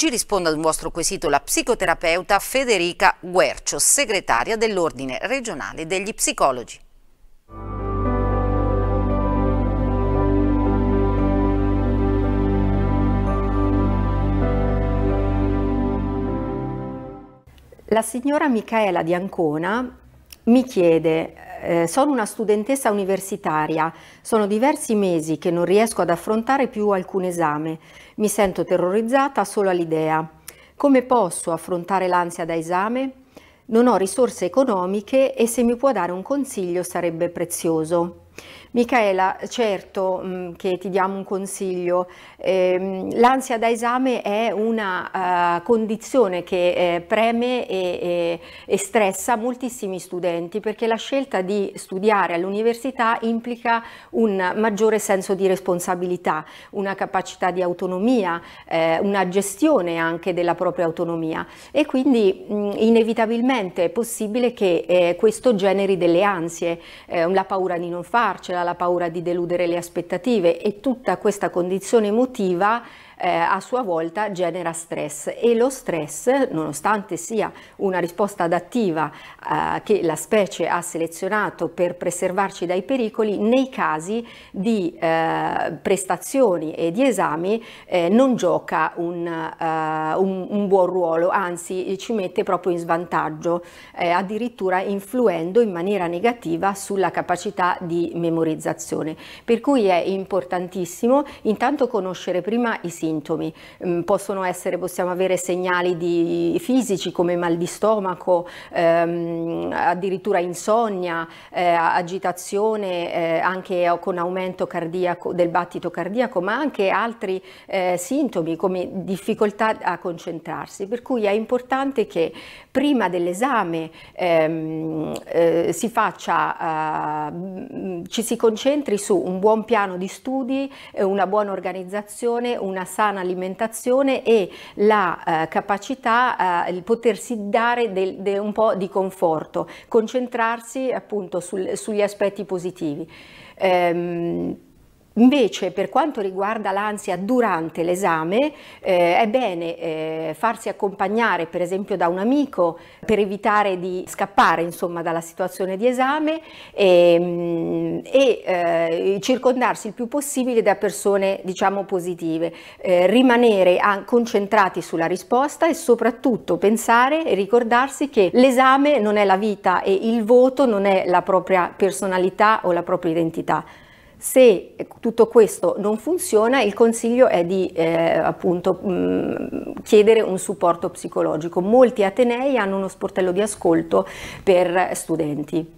Oggi risponde ad un vostro quesito la psicoterapeuta Federica Guercio, segretaria dell'Ordine regionale degli psicologi. La signora Michaela di Ancona mi chiede eh, sono una studentessa universitaria, sono diversi mesi che non riesco ad affrontare più alcun esame, mi sento terrorizzata solo all'idea. Come posso affrontare l'ansia da esame? Non ho risorse economiche e se mi può dare un consiglio sarebbe prezioso. Michaela, certo mm, che ti diamo un consiglio, ehm, l'ansia da esame è una eh, condizione che eh, preme e, stressa moltissimi studenti perché la scelta di studiare all'università implica un maggiore senso di responsabilità, una capacità di autonomia, eh, una gestione anche della propria autonomia e quindi mm, inevitabilmente è possibile che questo generi delle ansie, la paura di non farcela, aveva la paura di deludere le aspettative e tutta questa condizione emotiva eh, a sua volta genera stress e lo stress, nonostante sia una risposta adattiva eh, che la specie ha selezionato per preservarci dai pericoli, nei casi di eh, prestazioni e di esami eh, non gioca un, eh, un, un, buon ruolo, anzi ci mette proprio in svantaggio, eh, addirittura influendo in maniera negativa sulla capacità di memorizzazione. Per cui è importantissimo intanto conoscere prima i sintomi, sintomi. Mm, possono essere, possiamo avere segnali di, fisici come mal di stomaco, ehm, addirittura insonnia, eh, agitazione eh, anche con aumento cardiaco, del battito cardiaco, ma anche altri eh, sintomi come difficoltà a concentrarsi. Per cui è importante che prima dell'esame ehm, eh, si faccia, eh, ci si concentri su un buon piano di studi, eh, una buona organizzazione, una sana sana alimentazione e la eh, capacità, eh, il potersi dare del, de un po' di conforto, concentrarsi appunto sul, sugli aspetti positivi. Ehm, Invece per quanto riguarda l'ansia durante l'esame eh, è bene eh, farsi accompagnare per esempio da un amico per evitare di scappare insomma, dalla situazione di esame e, ehm, e eh, circondarsi il più possibile da persone diciamo positive, eh, rimanere concentrati sulla risposta e soprattutto pensare e ricordarsi che l'esame non è la vita e il voto non è la propria personalità o la propria identità. Se tutto questo non funziona, il consiglio è di eh, appunto, mh, mm, chiedere un supporto psicologico. Molti atenei hanno uno sportello di ascolto per studenti.